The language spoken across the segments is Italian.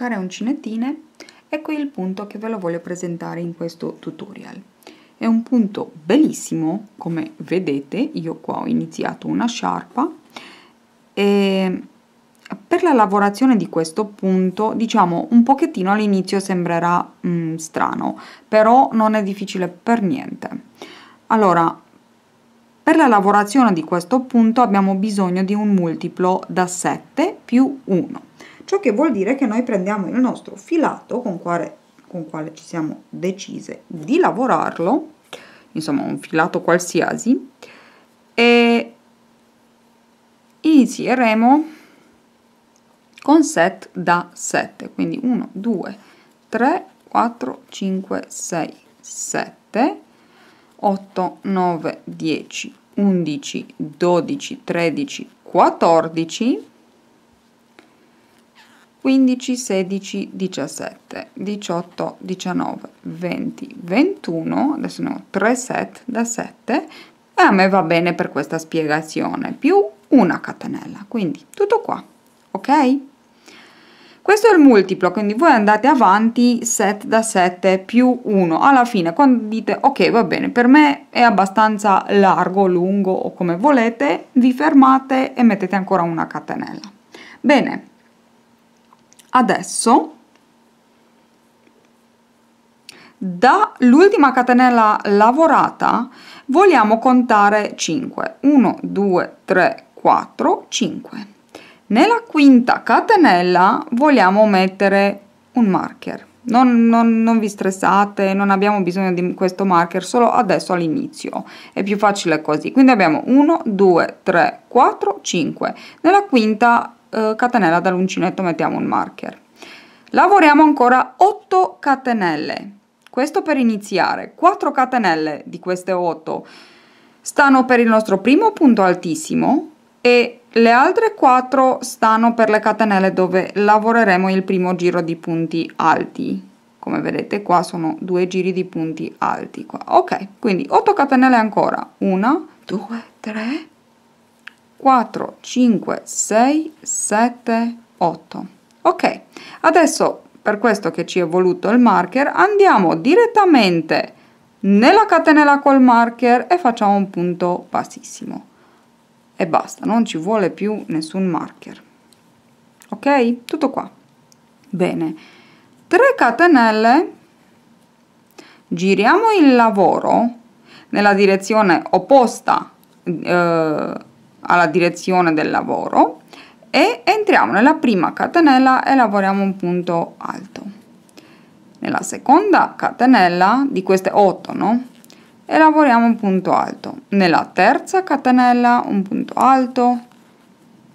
cercare uncinettine è qui il punto che ve lo voglio presentare in questo tutorial. È un punto bellissimo, come vedete io qua ho iniziato una sciarpa e per la lavorazione di questo punto diciamo un pochettino all'inizio sembrerà mh, mm, strano però non è difficile per niente allora per la lavorazione di questo punto abbiamo bisogno di un multiplo da 7 più 1 ciò che vuol dire che noi prendiamo il nostro filato con quale, con quale ci siamo decise di lavorarlo, insomma un filato qualsiasi, e inizieremo con set da 7, quindi 1, 2, 3, 4, 5, 6, 7, 8, 9, 10, 11, 12, 13, 14, 15, 16, 17, 18, 19, 20, 21, adesso ne ho 3 set da 7 e a me va bene per questa spiegazione, più una catenella, quindi tutto qua, ok? Questo è il multiplo, quindi voi andate avanti set da 7 più 1, alla fine quando dite ok va bene, per me è abbastanza largo, lungo o come volete, vi fermate e mettete ancora una catenella. Bene, adesso dall'ultima catenella lavorata vogliamo contare 5 1 2 3 4 5 nella quinta catenella vogliamo mettere un marker non, non, non, vi stressate non abbiamo bisogno di questo marker solo adesso all'inizio è più facile così quindi abbiamo 1 2 3 4 5 nella quinta eh, catenella dall'uncinetto mettiamo un marker lavoriamo ancora 8 catenelle questo per iniziare 4 catenelle di queste 8 stanno per il nostro primo punto altissimo e le altre 4 stanno per le catenelle dove lavoreremo il primo giro di punti alti come vedete qua sono due giri di punti alti qua ok quindi 8 catenelle ancora 1 2 3 4, 5, 6, 7, 8. Ok, adesso per questo che ci è voluto il marker andiamo direttamente nella catenella col marker e facciamo un punto bassissimo e basta, non ci vuole più nessun marker. Ok? Tutto qua. Bene. 3 catenelle giriamo il lavoro nella direzione opposta eh, alla direzione del lavoro e entriamo nella prima catenella e lavoriamo un punto alto nella seconda catenella di queste 8 no e lavoriamo un punto alto nella terza catenella un punto alto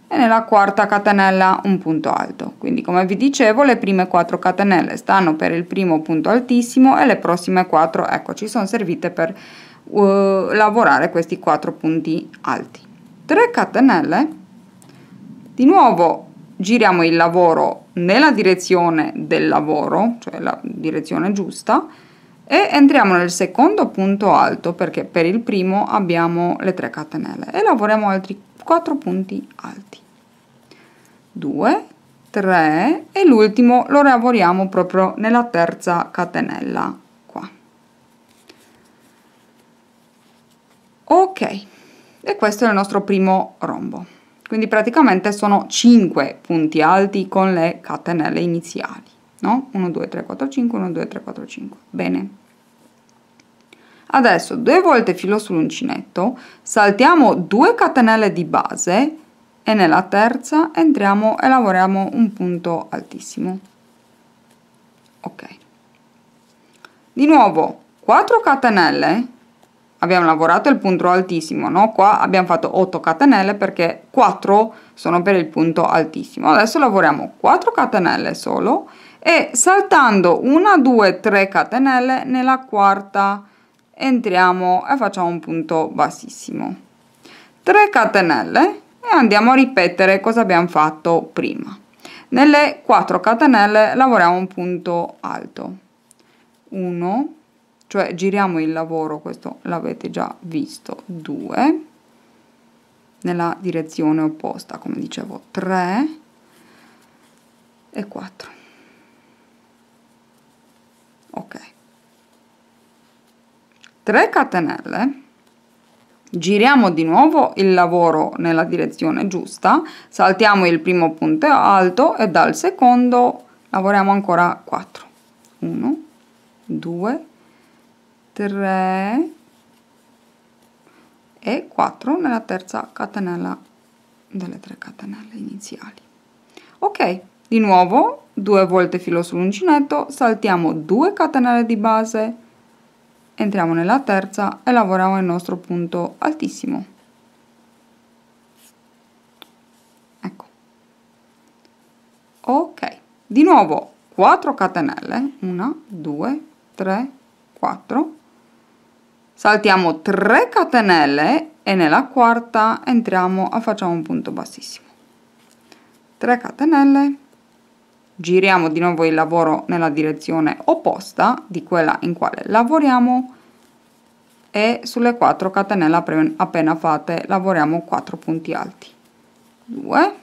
e nella quarta catenella un punto alto quindi come vi dicevo le prime 4 catenelle stanno per il primo punto altissimo e le prossime 4 ecco ci sono servite per uh, lavorare questi 4 punti alti 3 catenelle di nuovo giriamo il lavoro nella direzione del lavoro cioè la direzione giusta e entriamo nel secondo punto alto perché per il primo abbiamo le 3 catenelle e lavoriamo altri 4 punti alti 2 3 e l'ultimo lo lavoriamo proprio nella terza catenella qua ok e questo è il nostro primo rombo. Quindi praticamente sono 5 punti alti con le catenelle iniziali, no? 1, 2, 3, 4, 5, 1, 2, 3, 4, 5. Bene. Adesso due volte filo sull'uncinetto, saltiamo 2 catenelle di base e nella terza entriamo e lavoriamo un punto altissimo. Ok. Di nuovo 4 catenelle abbiamo lavorato il punto altissimo, no? Qua abbiamo fatto 8 catenelle perché 4 sono per il punto altissimo. Adesso lavoriamo 4 catenelle solo e saltando 1, 2, 3 catenelle nella quarta entriamo e facciamo un punto bassissimo. 3 catenelle e andiamo a ripetere cosa abbiamo fatto prima. Nelle 4 catenelle lavoriamo un punto alto. 1 cioè giriamo il lavoro, questo l'avete già visto, 2, nella direzione opposta, come dicevo, 3 e 4. Ok. 3 catenelle, giriamo di nuovo il lavoro nella direzione giusta, saltiamo il primo punto alto e dal secondo lavoriamo ancora 4. 1, 2, 3. 3 e 4 nella terza catenella delle 3 catenelle iniziali ok di nuovo due volte filo sull'uncinetto saltiamo 2 catenelle di base entriamo nella terza e lavoriamo il nostro punto altissimo ecco ok di nuovo 4 catenelle 1 2 3 4 saltiamo 3 catenelle e nella quarta entriamo a facciamo un punto bassissimo 3 catenelle giriamo di nuovo il lavoro nella direzione opposta di quella in quale lavoriamo e sulle 4 catenelle appena fatte lavoriamo 4 punti alti 2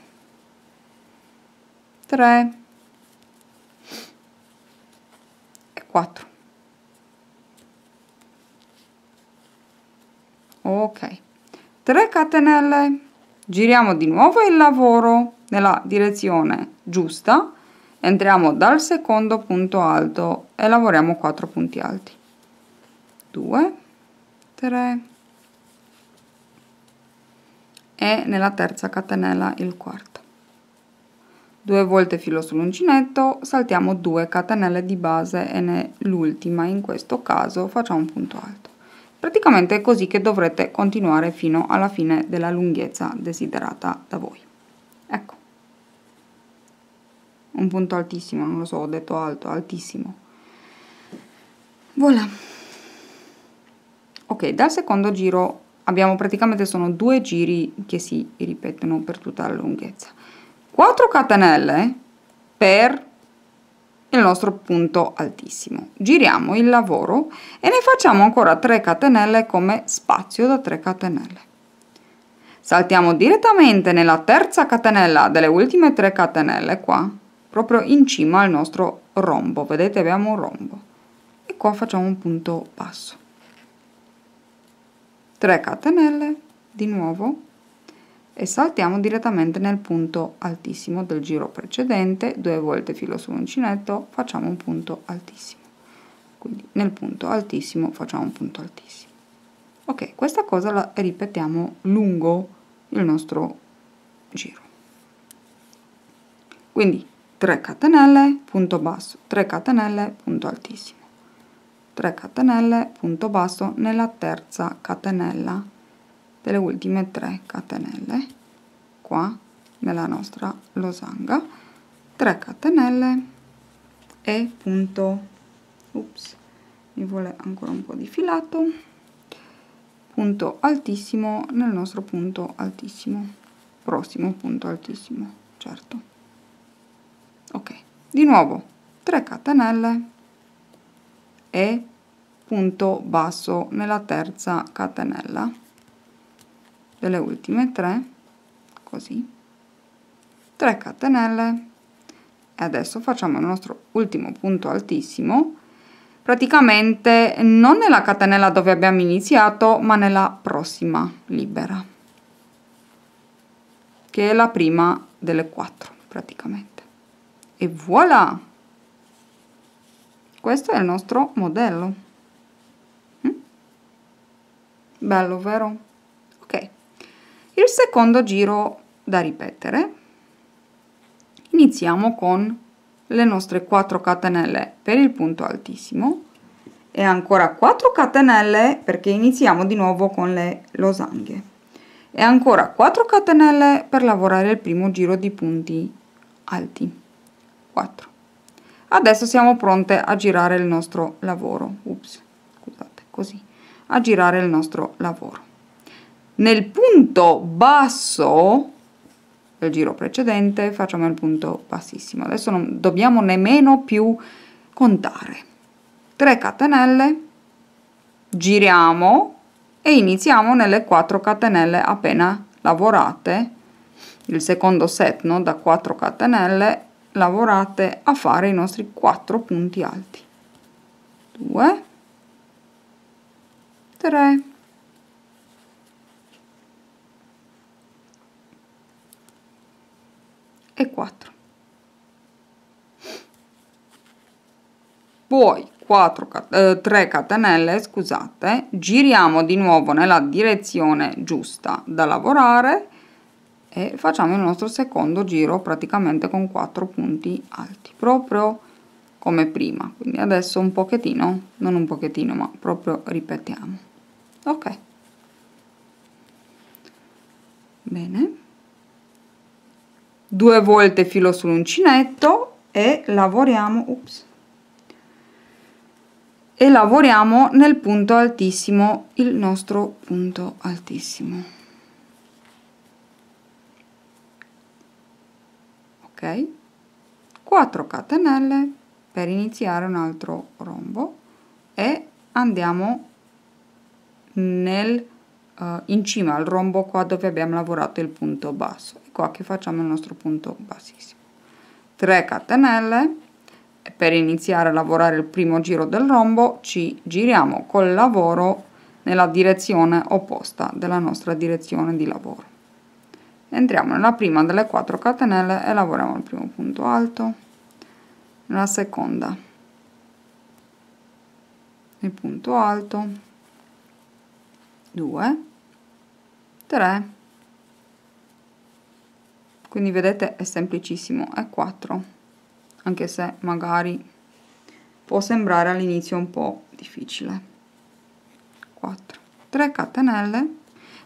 3 e 4 ok 3 catenelle giriamo di nuovo il lavoro nella direzione giusta entriamo dal secondo punto alto e lavoriamo 4 punti alti 2 3 e nella terza catenella il quarto due volte filo sull'uncinetto saltiamo 2 catenelle di base e nell'ultima in questo caso facciamo un punto alto Praticamente è così che dovrete continuare fino alla fine della lunghezza desiderata da voi. Ecco, un punto altissimo, non lo so, ho detto alto, altissimo. Voilà. Ok, dal secondo giro abbiamo praticamente sono due giri che si ripetono per tutta la lunghezza. 4 catenelle per il nostro punto altissimo. Giriamo il lavoro e ne facciamo ancora 3 catenelle come spazio da 3 catenelle. Saltiamo direttamente nella terza catenella delle ultime 3 catenelle qua, proprio in cima al nostro rombo. Vedete abbiamo un rombo. E qua facciamo un punto basso. 3 catenelle di nuovo e saltiamo direttamente nel punto altissimo del giro precedente, due volte filo sull'uncinetto, facciamo un punto altissimo. Quindi nel punto altissimo facciamo un punto altissimo. Ok, questa cosa la ripetiamo lungo il nostro giro. Quindi 3 catenelle, punto basso, 3 catenelle, punto altissimo. 3 catenelle, punto basso nella terza catenella delle ultime 3 catenelle qua nella nostra losanga 3 catenelle e punto ups mi vuole ancora un po di filato punto altissimo nel nostro punto altissimo prossimo punto altissimo certo ok di nuovo 3 catenelle e punto basso nella terza catenella delle ultime tre così 3 catenelle e adesso facciamo il nostro ultimo punto altissimo praticamente non nella catenella dove abbiamo iniziato ma nella prossima libera che è la prima delle quattro praticamente e voilà questo è il nostro modello mm? bello vero il secondo giro da ripetere iniziamo con le nostre 4 catenelle per il punto altissimo e ancora 4 catenelle perché iniziamo di nuovo con le losanghe e ancora 4 catenelle per lavorare il primo giro di punti alti 4 adesso siamo pronte a girare il nostro lavoro ups scusate così a girare il nostro lavoro nel punto basso del giro precedente facciamo il punto bassissimo adesso non dobbiamo nemmeno più contare 3 catenelle giriamo e iniziamo nelle 4 catenelle appena lavorate il secondo set no? da 4 catenelle lavorate a fare i nostri 4 punti alti 2 3 e 4. Poi 4, eh, 3 catenelle, scusate, giriamo di nuovo nella direzione giusta da lavorare e facciamo il nostro secondo giro praticamente con 4 punti alti, proprio come prima. Quindi adesso un pochettino, non un pochettino, ma proprio ripetiamo. Ok. Bene due volte filo sull'uncinetto e lavoriamo ups, e lavoriamo nel punto altissimo il nostro punto altissimo ok 4 catenelle per iniziare un altro rombo e andiamo nel eh, in cima al rombo qua dove abbiamo lavorato il punto basso è qua che facciamo il nostro punto bassissimo 3 catenelle per iniziare a lavorare il primo giro del rombo ci giriamo col lavoro nella direzione opposta della nostra direzione di lavoro entriamo nella prima delle 4 catenelle e lavoriamo il primo punto alto nella seconda il punto alto 2 3 quindi vedete è semplicissimo è 4 anche se magari può sembrare all'inizio un po' difficile 4 3 catenelle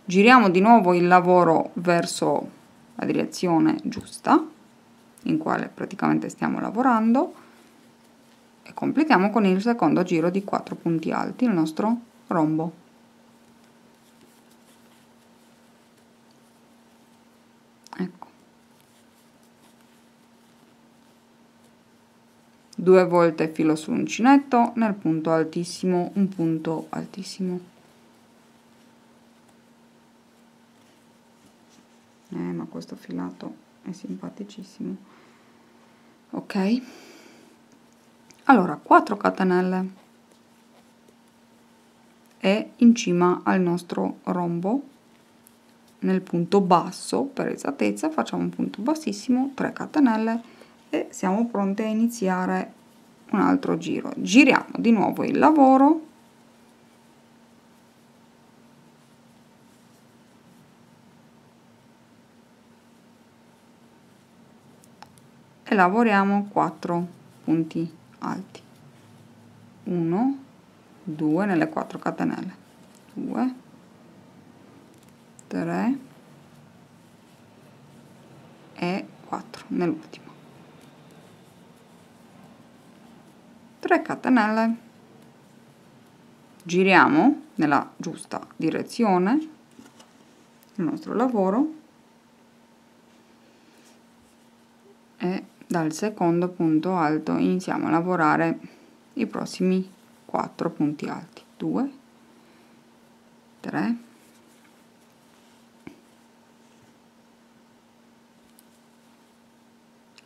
giriamo di nuovo il lavoro verso la direzione giusta in quale praticamente stiamo lavorando e completiamo con il secondo giro di 4 punti alti il nostro rombo due volte filo sull'uncinetto nel punto altissimo un punto altissimo eh, ma questo filato è simpaticissimo ok allora 4 catenelle e in cima al nostro rombo nel punto basso per esattezza facciamo un punto bassissimo 3 catenelle e siamo pronti a iniziare un altro giro giriamo di nuovo il lavoro e lavoriamo 4 punti alti 1 2 nelle 4 catenelle 2 3 e 4 nell'ultimo 3 catenelle giriamo nella giusta direzione il nostro lavoro e dal secondo punto alto iniziamo a lavorare i prossimi 4 punti alti 2 3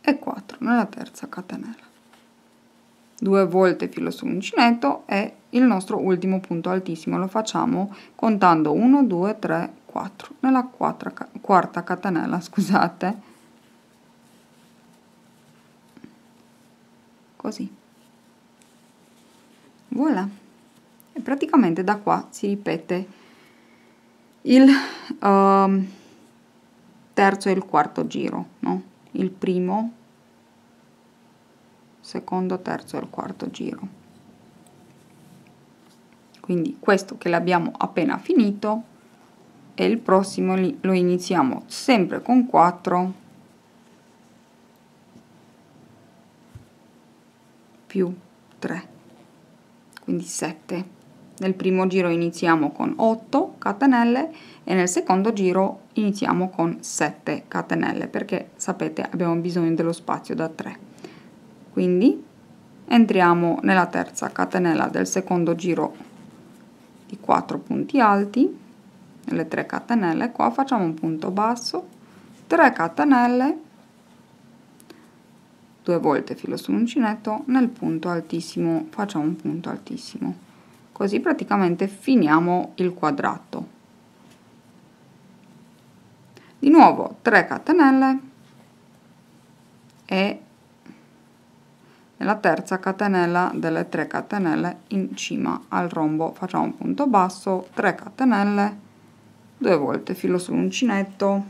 e 4 nella terza catenella due volte filo sull'uncinetto e il nostro ultimo punto altissimo lo facciamo contando 1 2 3 4 nella quattro, quarta catenella scusate così voilà e praticamente da qua si ripete il um, terzo e il quarto giro no il primo secondo, terzo e quarto giro. Quindi questo che l'abbiamo appena finito e il prossimo lo iniziamo sempre con 4 più 3, quindi 7. Nel primo giro iniziamo con 8 catenelle e nel secondo giro iniziamo con 7 catenelle perché sapete abbiamo bisogno dello spazio da 3 quindi entriamo nella terza catenella del secondo giro di 4 punti alti nelle 3 catenelle qua facciamo un punto basso 3 catenelle due volte filo sull'uncinetto nel punto altissimo facciamo un punto altissimo così praticamente finiamo il quadrato di nuovo 3 catenelle e e la terza catenella delle 3 catenelle in cima al rombo facciamo un punto basso 3 catenelle due volte filo sull'uncinetto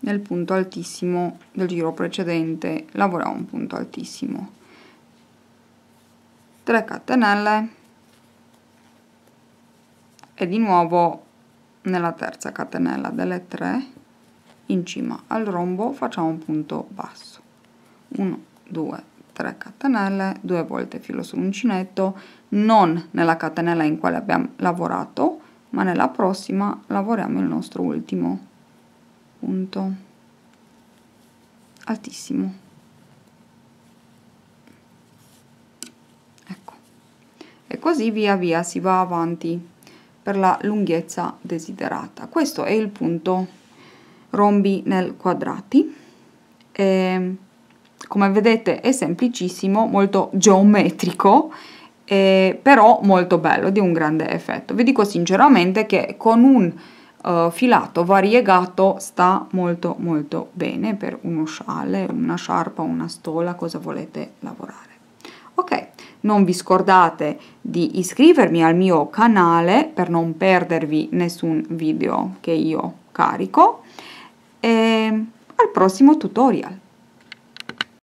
nel punto altissimo del giro precedente lavoriamo un punto altissimo 3 catenelle e di nuovo nella terza catenella delle 3 in cima al rombo facciamo un punto basso 1 2 3 catenelle due volte filo sull'uncinetto non nella catenella in quale abbiamo lavorato ma nella prossima lavoriamo il nostro ultimo punto altissimo ecco e così via via si va avanti per la lunghezza desiderata questo è il punto rombi nel quadrati e, ehm, come vedete è semplicissimo molto geometrico eh, però molto bello di un grande effetto vi dico sinceramente che con un Uh, filato variegato sta molto molto bene per uno scialle, una sciarpa, una stola, cosa volete lavorare. Ok, non vi scordate di iscrivervi al mio canale per non perdervi nessun video che io carico e al prossimo tutorial!